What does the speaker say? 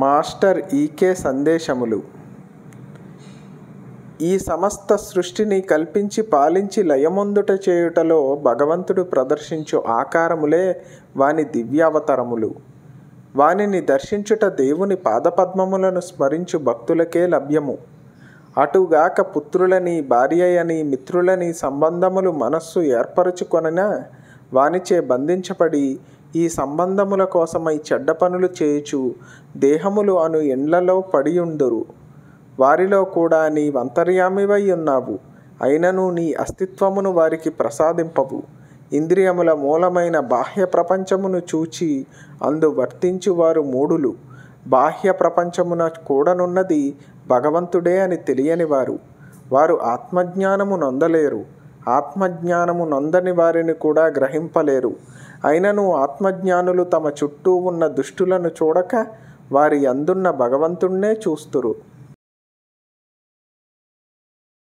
master ఈకే సందేశములు ఈ సమస్త సృష్టిని కల్పించి పాలించి లయముందుట చేయుటలో భగవంతుడు ప్రదర్శించు ఆకారములే వాని దివ్యావతరములు వానిని దర్శించుట దేవుని పాదపద్మములను స్మరించు భక్తులకే లభ్యము అటుగాక పుత్రులని భార్యయని మిత్రులని సంబంధములు మనస్సు ఏర్పరచుకొనిన వానిచే బంధించబడి ఈ సంబంధముల కోసమై చెడ్డ పనులు చేయుచు దేహములు అను ఎండ్లలో పడియుండురు వారిలో కూడా నీ అంతర్యామివై ఉన్నావు అయినను నీ అస్తిత్వమును వారికి ప్రసాదింపవు ఇంద్రియముల మూలమైన బాహ్య ప్రపంచమును చూచి అందు వర్తించువారు మూడులు బాహ్య ప్రపంచమున కూడనున్నది భగవంతుడే అని తెలియని వారు వారు ఆత్మజ్ఞానము నొందలేరు ఆత్మజ్ఞానము నొందని వారిని కూడా గ్రహింపలేరు అయినను ఆత్మజ్ఞానులు తమ చుట్టూ ఉన్న దుష్టులను చూడక వారి అందున్న భగవంతుణ్ణే చూస్తురు